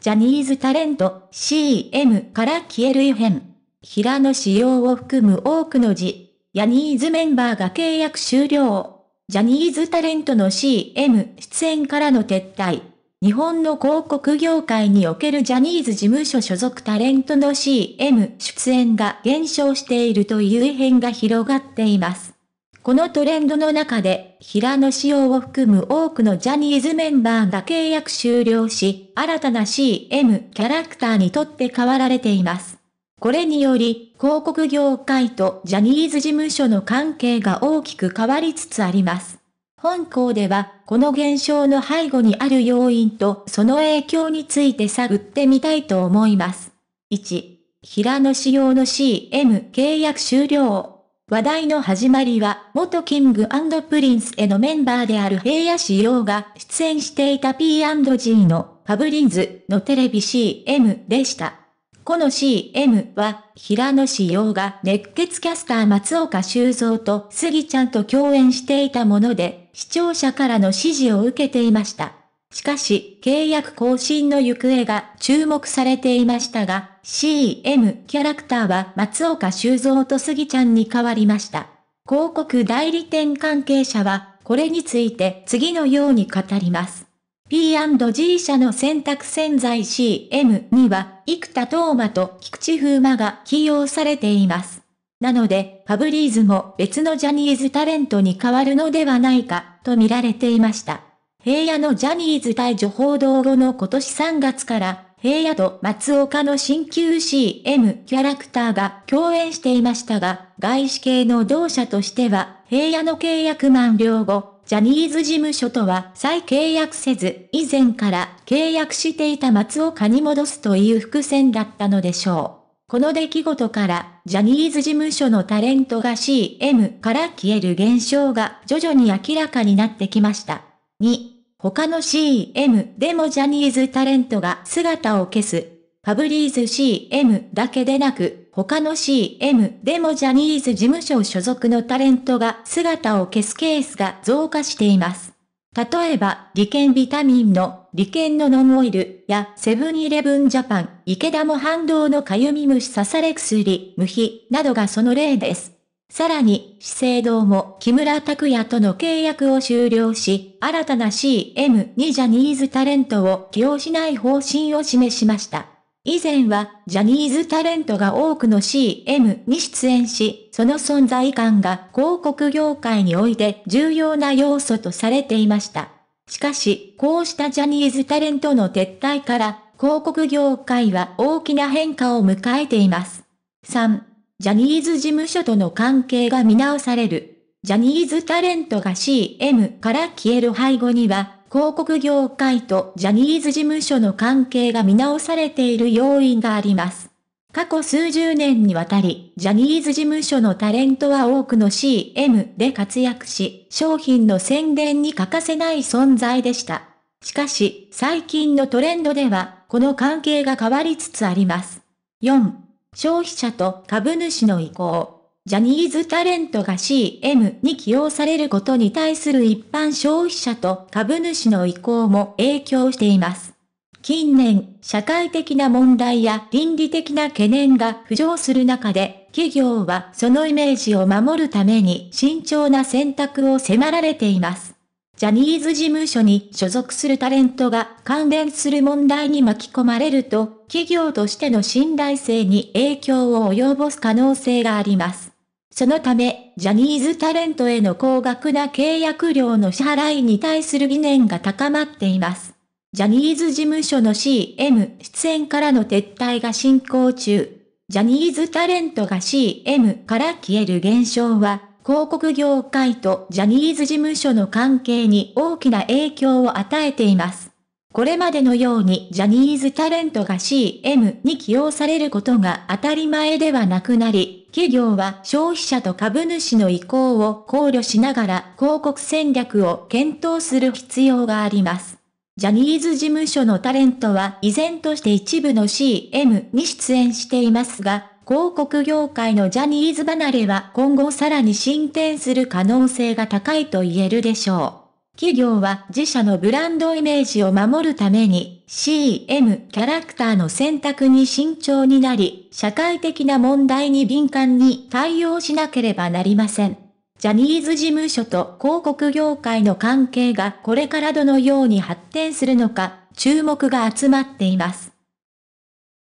ジャニーズタレント CM から消える異変。平野仕様を含む多くの字、ジャニーズメンバーが契約終了。ジャニーズタレントの CM 出演からの撤退。日本の広告業界におけるジャニーズ事務所所属タレントの CM 出演が減少しているという異変が広がっています。このトレンドの中で、平野紫耀を含む多くのジャニーズメンバーが契約終了し、新たな CM キャラクターにとって変わられています。これにより、広告業界とジャニーズ事務所の関係が大きく変わりつつあります。本校では、この現象の背後にある要因とその影響について探ってみたいと思います。1、平野仕様の CM 契約終了。話題の始まりは、元キングプリンスへのメンバーである平野志陽が出演していた P&G のファブリンズのテレビ CM でした。この CM は、平野志陽が熱血キャスター松岡修造と杉ちゃんと共演していたもので、視聴者からの支持を受けていました。しかし、契約更新の行方が注目されていましたが、CM キャラクターは松岡修造と杉ちゃんに変わりました。広告代理店関係者は、これについて次のように語ります。P&G 社の選択洗剤 CM には、生田斗真と菊池風磨が起用されています。なので、ファブリーズも別のジャニーズタレントに変わるのではないか、と見られていました。平野のジャニーズ退場報道後の今年3月から、平野と松岡の新旧 CM キャラクターが共演していましたが、外資系の同社としては、平野の契約満了後、ジャニーズ事務所とは再契約せず、以前から契約していた松岡に戻すという伏線だったのでしょう。この出来事から、ジャニーズ事務所のタレントが CM から消える現象が徐々に明らかになってきました。2、他の CM でもジャニーズタレントが姿を消す。パブリーズ CM だけでなく、他の CM でもジャニーズ事務所所属のタレントが姿を消すケースが増加しています。例えば、利権ビタミンの、利権のノンオイルや、セブンイレブンジャパン、池田も反動のかゆみ虫刺され薬、無比などがその例です。さらに、資生堂も木村拓哉との契約を終了し、新たな CM にジャニーズタレントを起用しない方針を示しました。以前は、ジャニーズタレントが多くの CM に出演し、その存在感が広告業界において重要な要素とされていました。しかし、こうしたジャニーズタレントの撤退から、広告業界は大きな変化を迎えています。3、ジャニーズ事務所との関係が見直される。ジャニーズタレントが CM から消える背後には、広告業界とジャニーズ事務所の関係が見直されている要因があります。過去数十年にわたり、ジャニーズ事務所のタレントは多くの CM で活躍し、商品の宣伝に欠かせない存在でした。しかし、最近のトレンドでは、この関係が変わりつつあります。4、消費者と株主の意向。ジャニーズタレントが CM に起用されることに対する一般消費者と株主の意向も影響しています。近年、社会的な問題や倫理的な懸念が浮上する中で、企業はそのイメージを守るために慎重な選択を迫られています。ジャニーズ事務所に所属するタレントが関連する問題に巻き込まれると、企業としての信頼性に影響を及ぼす可能性があります。そのため、ジャニーズタレントへの高額な契約料の支払いに対する疑念が高まっています。ジャニーズ事務所の CM 出演からの撤退が進行中。ジャニーズタレントが CM から消える現象は、広告業界とジャニーズ事務所の関係に大きな影響を与えています。これまでのようにジャニーズタレントが CM に起用されることが当たり前ではなくなり、企業は消費者と株主の意向を考慮しながら広告戦略を検討する必要があります。ジャニーズ事務所のタレントは依然として一部の CM に出演していますが、広告業界のジャニーズ離れは今後さらに進展する可能性が高いと言えるでしょう。企業は自社のブランドイメージを守るために CM キャラクターの選択に慎重になり、社会的な問題に敏感に対応しなければなりません。ジャニーズ事務所と広告業界の関係がこれからどのように発展するのか注目が集まっています。